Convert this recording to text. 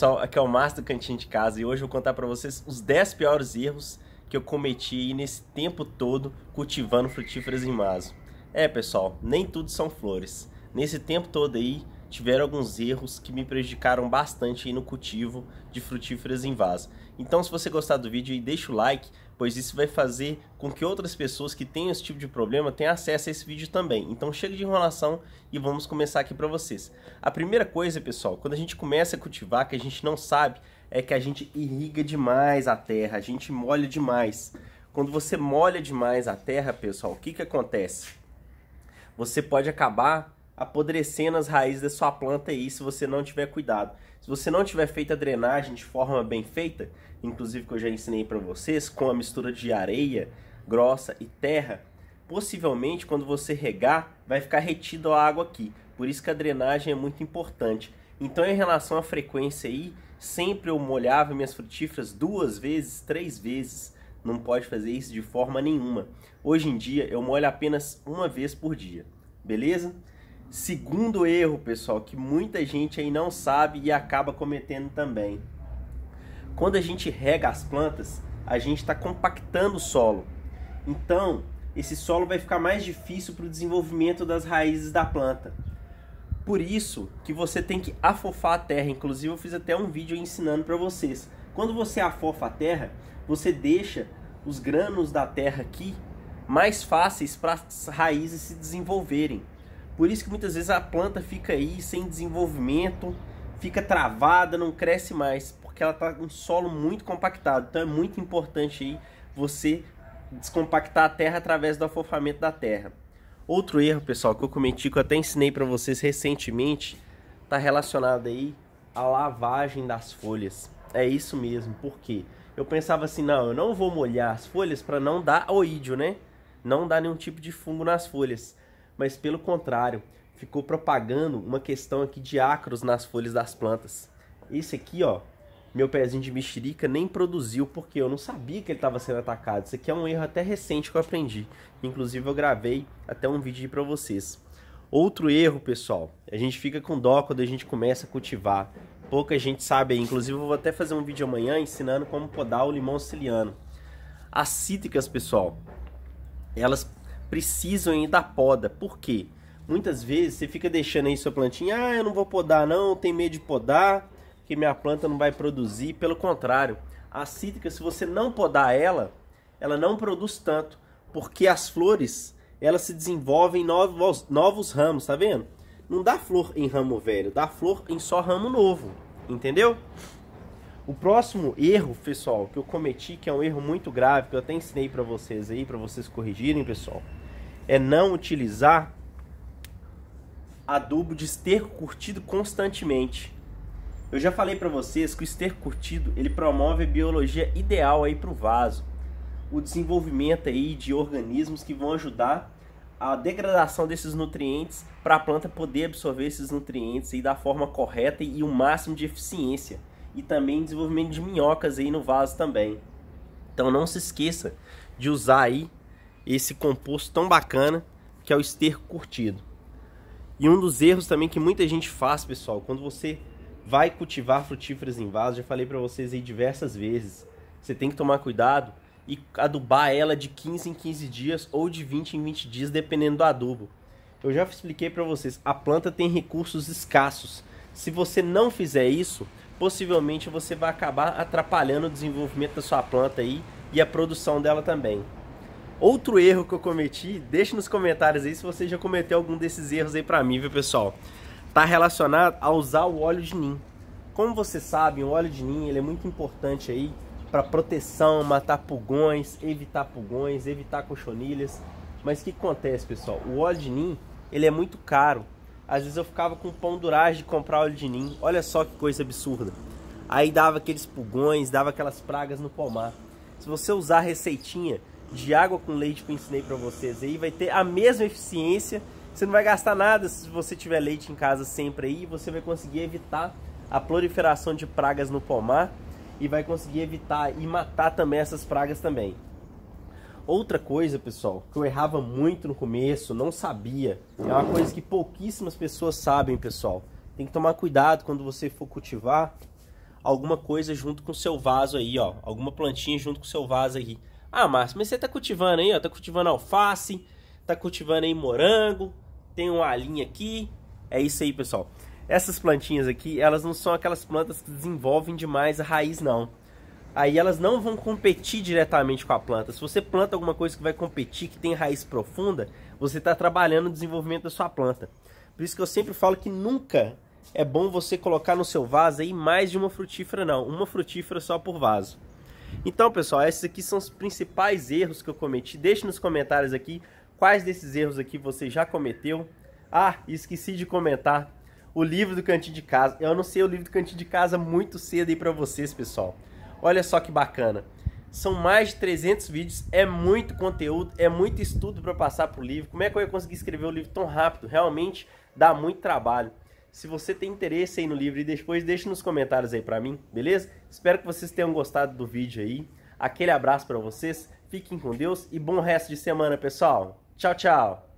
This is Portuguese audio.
pessoal, aqui é o Márcio do Cantinho de Casa e hoje eu vou contar para vocês os 10 piores erros que eu cometi nesse tempo todo cultivando frutíferas em vaso. É pessoal, nem tudo são flores. Nesse tempo todo aí tiveram alguns erros que me prejudicaram bastante no cultivo de frutíferas em vaso. Então, se você gostar do vídeo, deixa o like, pois isso vai fazer com que outras pessoas que têm esse tipo de problema tenham acesso a esse vídeo também. Então, chega de enrolação e vamos começar aqui para vocês. A primeira coisa, pessoal, quando a gente começa a cultivar, que a gente não sabe, é que a gente irriga demais a terra, a gente molha demais. Quando você molha demais a terra, pessoal, o que, que acontece? Você pode acabar apodrecendo as raízes da sua planta aí se você não tiver cuidado. Se você não tiver feito a drenagem de forma bem feita, inclusive que eu já ensinei para vocês, com a mistura de areia grossa e terra, possivelmente quando você regar vai ficar retido a água aqui. Por isso que a drenagem é muito importante. Então em relação à frequência aí, sempre eu molhava minhas frutíferas duas vezes, três vezes. Não pode fazer isso de forma nenhuma. Hoje em dia eu molho apenas uma vez por dia. Beleza? Segundo erro, pessoal, que muita gente aí não sabe e acaba cometendo também. Quando a gente rega as plantas, a gente está compactando o solo. Então, esse solo vai ficar mais difícil para o desenvolvimento das raízes da planta. Por isso que você tem que afofar a terra. Inclusive, eu fiz até um vídeo ensinando para vocês. Quando você afofa a terra, você deixa os grãos da terra aqui mais fáceis para as raízes se desenvolverem. Por isso que muitas vezes a planta fica aí sem desenvolvimento, fica travada, não cresce mais, porque ela está em um solo muito compactado. Então é muito importante aí você descompactar a terra através do afofamento da terra. Outro erro, pessoal, que eu cometi, que eu até ensinei para vocês recentemente, está relacionado aí à lavagem das folhas. É isso mesmo, porque eu pensava assim, não, eu não vou molhar as folhas para não dar oídio, né? Não dar nenhum tipo de fungo nas folhas mas pelo contrário, ficou propagando uma questão aqui de ácaros nas folhas das plantas. Esse aqui, ó, meu pezinho de mexerica nem produziu porque eu não sabia que ele estava sendo atacado. Isso aqui é um erro até recente que eu aprendi. Inclusive eu gravei até um vídeo para vocês. Outro erro, pessoal, a gente fica com dó quando a gente começa a cultivar. Pouca gente sabe, inclusive eu vou até fazer um vídeo amanhã ensinando como podar o limão siciliano. As cítricas, pessoal, elas precisam ir da poda. Por quê? Muitas vezes você fica deixando aí sua plantinha, ah, eu não vou podar não, tenho medo de podar, que minha planta não vai produzir. Pelo contrário, a cítrica, se você não podar ela, ela não produz tanto, porque as flores, elas se desenvolvem novos, novos ramos, tá vendo? Não dá flor em ramo velho, dá flor em só ramo novo, entendeu? O próximo erro, pessoal, que eu cometi, que é um erro muito grave, que eu até ensinei para vocês aí, para vocês corrigirem, pessoal, é não utilizar adubo de esterco curtido constantemente. Eu já falei para vocês que o esterco curtido, ele promove a biologia ideal aí para o vaso, o desenvolvimento aí de organismos que vão ajudar a degradação desses nutrientes para a planta poder absorver esses nutrientes aí da forma correta e o máximo de eficiência e também desenvolvimento de minhocas aí no vaso também. Então não se esqueça de usar aí esse composto tão bacana que é o esterco curtido. E um dos erros também que muita gente faz, pessoal, quando você vai cultivar frutíferas em vaso, já falei para vocês aí diversas vezes, você tem que tomar cuidado e adubar ela de 15 em 15 dias ou de 20 em 20 dias, dependendo do adubo. Eu já expliquei para vocês, a planta tem recursos escassos. Se você não fizer isso, possivelmente você vai acabar atrapalhando o desenvolvimento da sua planta aí e a produção dela também. Outro erro que eu cometi, deixe nos comentários aí se você já cometeu algum desses erros aí para mim, viu pessoal? Tá relacionado a usar o óleo de nim. Como você sabe, o óleo de nim ele é muito importante aí para proteção, matar pulgões, evitar pulgões, evitar cochonilhas. Mas o que acontece, pessoal? O óleo de nim ele é muito caro às vezes eu ficava com pão duragem de comprar óleo de ninho. Olha só que coisa absurda. Aí dava aqueles pulgões, dava aquelas pragas no pomar. Se você usar a receitinha de água com leite que eu ensinei para vocês aí, vai ter a mesma eficiência. Você não vai gastar nada se você tiver leite em casa sempre aí. Você vai conseguir evitar a proliferação de pragas no pomar e vai conseguir evitar e matar também essas pragas também. Outra coisa, pessoal, que eu errava muito no começo, não sabia, é uma coisa que pouquíssimas pessoas sabem, pessoal. Tem que tomar cuidado quando você for cultivar alguma coisa junto com o seu vaso aí, ó. Alguma plantinha junto com o seu vaso aí. Ah, Márcio, mas você tá cultivando aí, ó. Tá cultivando alface, tá cultivando aí morango, tem uma alinha aqui. É isso aí, pessoal. Essas plantinhas aqui, elas não são aquelas plantas que desenvolvem demais a raiz, não aí elas não vão competir diretamente com a planta. Se você planta alguma coisa que vai competir, que tem raiz profunda, você está trabalhando o desenvolvimento da sua planta. Por isso que eu sempre falo que nunca é bom você colocar no seu vaso aí mais de uma frutífera, não. Uma frutífera só por vaso. Então, pessoal, esses aqui são os principais erros que eu cometi. Deixe nos comentários aqui quais desses erros aqui você já cometeu. Ah, esqueci de comentar o livro do Cantinho de Casa. Eu anunciei o livro do Cantinho de Casa muito cedo aí para vocês, pessoal. Olha só que bacana. São mais de 300 vídeos, é muito conteúdo, é muito estudo para passar para o livro. Como é que eu ia conseguir escrever o livro tão rápido? Realmente dá muito trabalho. Se você tem interesse aí no livro e depois deixe nos comentários aí para mim, beleza? Espero que vocês tenham gostado do vídeo aí. Aquele abraço para vocês, fiquem com Deus e bom resto de semana, pessoal. Tchau, tchau.